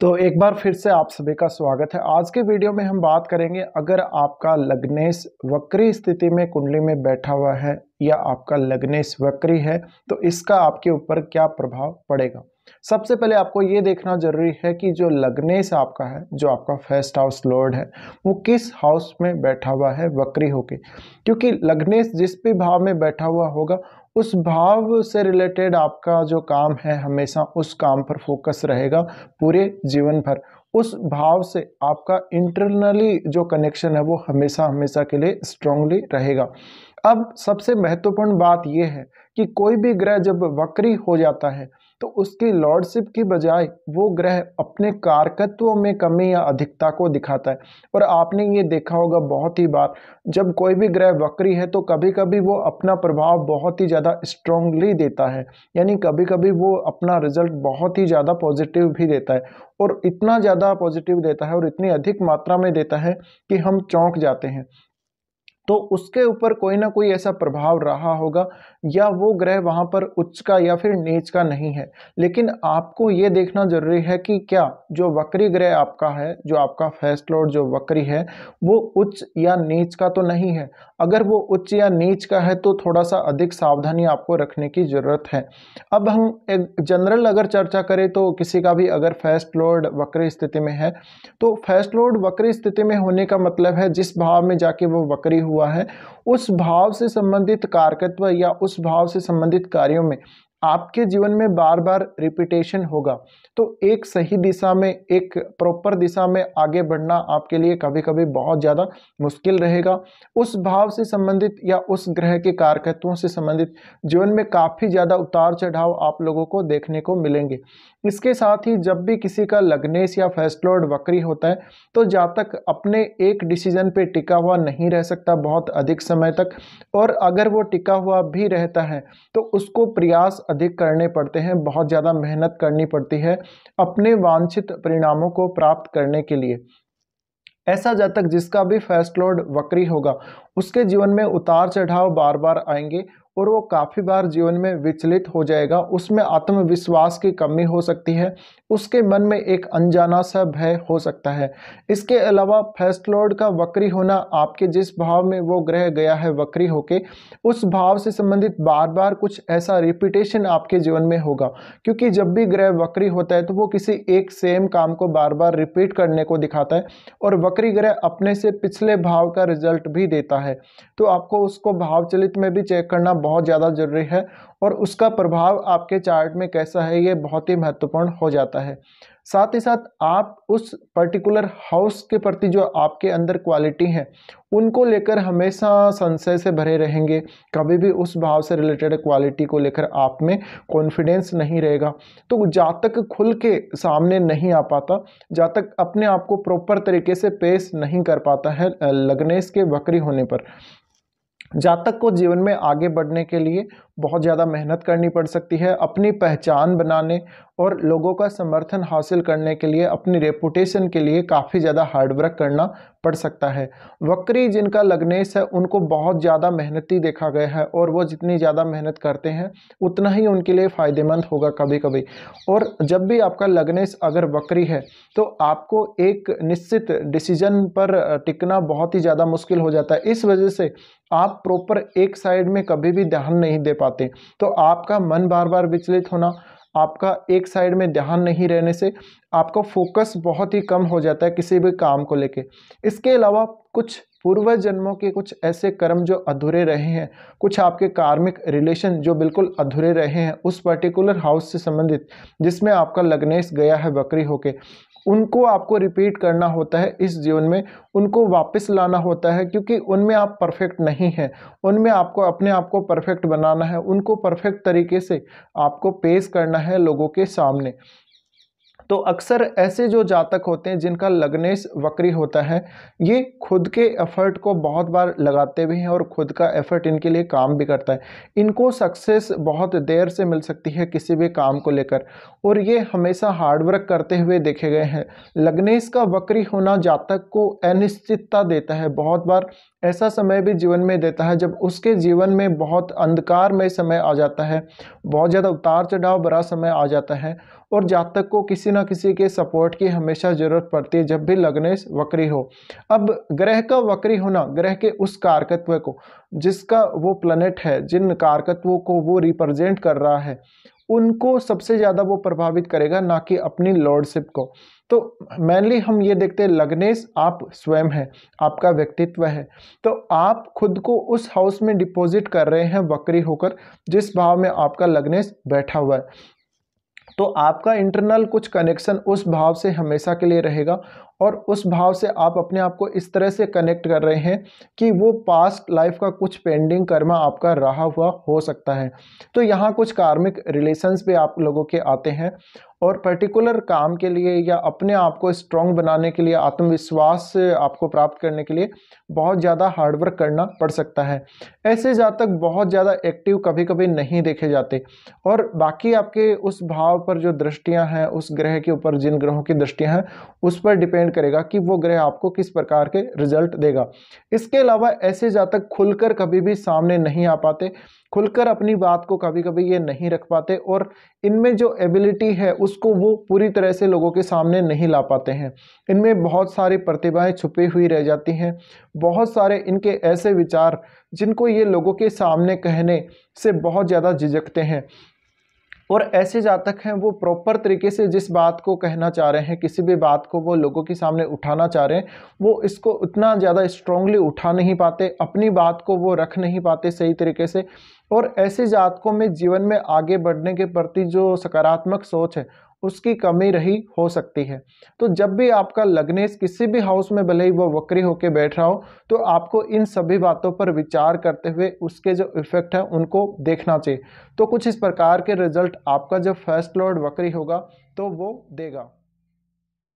तो एक बार फिर से आप सभी का स्वागत है आज के वीडियो में हम बात करेंगे अगर आपका लग्नेश वक्री स्थिति में कुंडली में बैठा हुआ है या आपका लग्नेश वक्री है तो इसका आपके ऊपर क्या प्रभाव पड़ेगा सबसे पहले आपको ये देखना जरूरी है कि जो लग्नेश आपका है जो आपका फर्स्ट हाउस लॉर्ड है वो किस हाउस में बैठा हुआ है वक्री होके क्योंकि लग्नेश जिस भी भाव में बैठा हुआ होगा उस भाव से रिलेटेड आपका जो काम है हमेशा उस काम पर फोकस रहेगा पूरे जीवन भर उस भाव से आपका इंटरनली जो कनेक्शन है वो हमेशा हमेशा के लिए स्ट्रांगली रहेगा अब सबसे महत्वपूर्ण बात यह है कि कोई भी ग्रह जब वक्री हो जाता है तो उसकी लॉर्डशिप की बजाय वो ग्रह अपने कारकत्व में कमी या अधिकता को दिखाता है और आपने ये देखा होगा बहुत ही बार जब कोई भी ग्रह वक्री है तो कभी कभी वो अपना प्रभाव बहुत ही ज़्यादा स्ट्रोंगली देता है यानी कभी कभी वो अपना रिजल्ट बहुत ही ज़्यादा पॉजिटिव भी देता है और इतना ज़्यादा पॉजिटिव देता है और इतनी अधिक मात्रा में देता है कि हम चौंक जाते हैं तो उसके ऊपर कोई ना कोई ऐसा प्रभाव रहा होगा या वो ग्रह वहाँ पर उच्च का या फिर नीच का नहीं है लेकिन आपको ये देखना जरूरी है कि क्या जो वक्री ग्रह आपका है जो आपका फर्स्ट लॉर्ड जो वक्री है वो उच्च या नीच का तो नहीं है अगर वो उच्च या नीच का है तो थोड़ा सा अधिक सावधानी आपको रखने की ज़रूरत है अब हम एक जनरल अगर चर्चा करें तो किसी का भी अगर फर्स्ट लॉर्ड वक्री स्थिति में है तो फर्स्ट लॉर्ड वक्री स्थिति में होने का मतलब है जिस भाव में जाके वो वक्री हुआ है उस भाव से संबंधित कारकत्व या उस भाव से संबंधित कार्यों में आपके जीवन में बार बार रिपीटेशन होगा तो एक सही दिशा में एक प्रॉपर दिशा में आगे बढ़ना आपके लिए कभी कभी बहुत ज़्यादा मुश्किल रहेगा उस भाव से संबंधित या उस ग्रह के कारकत्वों से संबंधित जीवन में काफ़ी ज़्यादा उतार चढ़ाव आप लोगों को देखने को मिलेंगे इसके साथ ही जब भी किसी का लग्नेश या फैसलोड वक्री होता है तो जातक अपने एक डिसीजन पर टिका हुआ नहीं रह सकता बहुत अधिक समय तक और अगर वो टिका हुआ भी रहता है तो उसको प्रयास अधिक करने पड़ते हैं बहुत ज़्यादा मेहनत करनी पड़ती है अपने वांछित परिणामों को प्राप्त करने के लिए ऐसा जातक जिसका भी फैस्ट लॉर्ड वक्री होगा उसके जीवन में उतार चढ़ाव बार बार आएंगे और वो काफ़ी बार जीवन में विचलित हो जाएगा उसमें आत्मविश्वास की कमी हो सकती है उसके मन में एक अनजाना सा भय हो सकता है इसके अलावा फर्स्ट लॉर्ड का वक्री होना आपके जिस भाव में वो ग्रह गया है वक्री होके उस भाव से संबंधित बार बार कुछ ऐसा रिपीटेशन आपके जीवन में होगा क्योंकि जब भी ग्रह वक्री होता है तो वो किसी एक सेम काम को बार बार रिपीट करने को दिखाता है और वक्री ग्रह अपने से पिछले भाव का रिजल्ट भी देता है तो आपको उसको भावचलित में भी चेक करना बहुत ज़्यादा ज़रूरी है और उसका प्रभाव आपके चार्ट में कैसा है ये बहुत ही महत्वपूर्ण हो जाता है साथ ही साथ आप उस पर्टिकुलर हाउस के प्रति जो आपके अंदर क्वालिटी हैं उनको लेकर हमेशा संशय से भरे रहेंगे कभी भी उस भाव से रिलेटेड क्वालिटी को लेकर आप में कॉन्फिडेंस नहीं रहेगा तो जातक खुल के सामने नहीं आ पाता जातक अपने आप को प्रॉपर तरीके से पेश नहीं कर पाता है लग्नेश के वक्री होने पर जातक को जीवन में आगे बढ़ने के लिए बहुत ज़्यादा मेहनत करनी पड़ सकती है अपनी पहचान बनाने और लोगों का समर्थन हासिल करने के लिए अपनी रेपुटेशन के लिए काफ़ी ज़्यादा हार्डवर्क करना पड़ सकता है वक्री जिनका लग्नेश है उनको बहुत ज़्यादा मेहनती देखा गया है और वो जितनी ज़्यादा मेहनत करते हैं उतना ही उनके लिए फ़ायदेमंद होगा कभी कभी और जब भी आपका लग्नेश अगर वक्री है तो आपको एक निश्चित डिसीजन पर टिकना बहुत ही ज़्यादा मुश्किल हो जाता है इस वजह से आप प्रॉपर एक साइड में कभी भी ध्यान नहीं दे पाते पाते तो आपका मन बार बार विचलित होना आपका एक साइड में ध्यान नहीं रहने से आपका फोकस बहुत ही कम हो जाता है किसी भी काम को लेके इसके अलावा कुछ पूर्व जन्मों के कुछ ऐसे कर्म जो अधूरे रहे हैं कुछ आपके कार्मिक रिलेशन जो बिल्कुल अधूरे रहे हैं उस पर्टिकुलर हाउस से संबंधित जिसमें आपका लग्नेश गया है बकरी होके उनको आपको रिपीट करना होता है इस जीवन में उनको वापस लाना होता है क्योंकि उनमें आप परफेक्ट नहीं हैं उनमें आपको अपने आप को परफेक्ट बनाना है उनको परफेक्ट तरीके से आपको पेश करना है लोगों के सामने तो अक्सर ऐसे जो जातक होते हैं जिनका लग्नेश वक्री होता है ये खुद के एफर्ट को बहुत बार लगाते भी हैं और खुद का एफर्ट इनके लिए काम भी करता है इनको सक्सेस बहुत देर से मिल सकती है किसी भी काम को लेकर और ये हमेशा हार्डवर्क करते हुए देखे गए हैं लग्नेश का वक्री होना जातक को अनिश्चितता देता है बहुत बार ऐसा समय भी जीवन में देता है जब उसके जीवन में बहुत अंधकारमय समय आ जाता है बहुत ज़्यादा उतार चढ़ाव बड़ा समय आ जाता है और जातक को किसी ना किसी के सपोर्ट की हमेशा ज़रूरत पड़ती है जब भी लग्नेश वक्री हो अब ग्रह का वक्री होना ग्रह के उस कारकत्व को जिसका वो प्लेनेट है जिन कारकत्वों को वो रिप्रेजेंट कर रहा है उनको सबसे ज़्यादा वो प्रभावित करेगा ना कि अपनी लॉर्डशिप को तो मेनली हम ये देखते हैं लग्नेश आप स्वयं हैं आपका व्यक्तित्व है तो आप खुद को उस हाउस में डिपॉजिट कर रहे हैं वक्री होकर जिस भाव में आपका लग्नेश बैठा हुआ है तो आपका इंटरनल कुछ कनेक्शन उस भाव से हमेशा के लिए रहेगा और उस भाव से आप अपने आप को इस तरह से कनेक्ट कर रहे हैं कि वो पास्ट लाइफ का कुछ पेंडिंग कर्मा आपका रहा हुआ हो सकता है तो यहाँ कुछ कार्मिक रिलेशंस भी आप लोगों के आते हैं और पर्टिकुलर काम के लिए या अपने आप को स्ट्रॉन्ग बनाने के लिए आत्मविश्वास आपको प्राप्त करने के लिए बहुत ज़्यादा हार्डवर्क करना पड़ सकता है ऐसे जातक बहुत ज़्यादा एक्टिव कभी कभी नहीं देखे जाते और बाकी आपके उस भाव पर जो दृष्टियाँ हैं उस ग्रह के ऊपर जिन ग्रहों की दृष्टियाँ हैं उस पर डिपेंड डिपेंड करेगा कि वो ग्रह आपको किस प्रकार के रिजल्ट देगा इसके अलावा ऐसे जातक खुलकर कभी भी सामने नहीं आ पाते खुलकर अपनी बात को कभी कभी ये नहीं रख पाते और इनमें जो एबिलिटी है उसको वो पूरी तरह से लोगों के सामने नहीं ला पाते हैं इनमें बहुत सारी प्रतिभाएं छुपी हुई रह जाती हैं बहुत सारे इनके ऐसे विचार जिनको ये लोगों के सामने कहने से बहुत ज़्यादा झिझकते हैं और ऐसे जातक हैं वो प्रॉपर तरीके से जिस बात को कहना चाह रहे हैं किसी भी बात को वो लोगों के सामने उठाना चाह रहे हैं वो इसको उतना ज़्यादा स्ट्रांगली उठा नहीं पाते अपनी बात को वो रख नहीं पाते सही तरीके से और ऐसे जातकों में जीवन में आगे बढ़ने के प्रति जो सकारात्मक सोच है उसकी कमी रही हो सकती है तो जब भी आपका लग्नेश किसी भी हाउस में भले ही वो वक्री होकर बैठ रहा हो तो आपको इन सभी बातों पर विचार करते हुए उसके जो इफेक्ट हैं उनको देखना चाहिए तो कुछ इस प्रकार के रिजल्ट आपका जब फर्स्ट लॉर्ड वक्री होगा तो वो देगा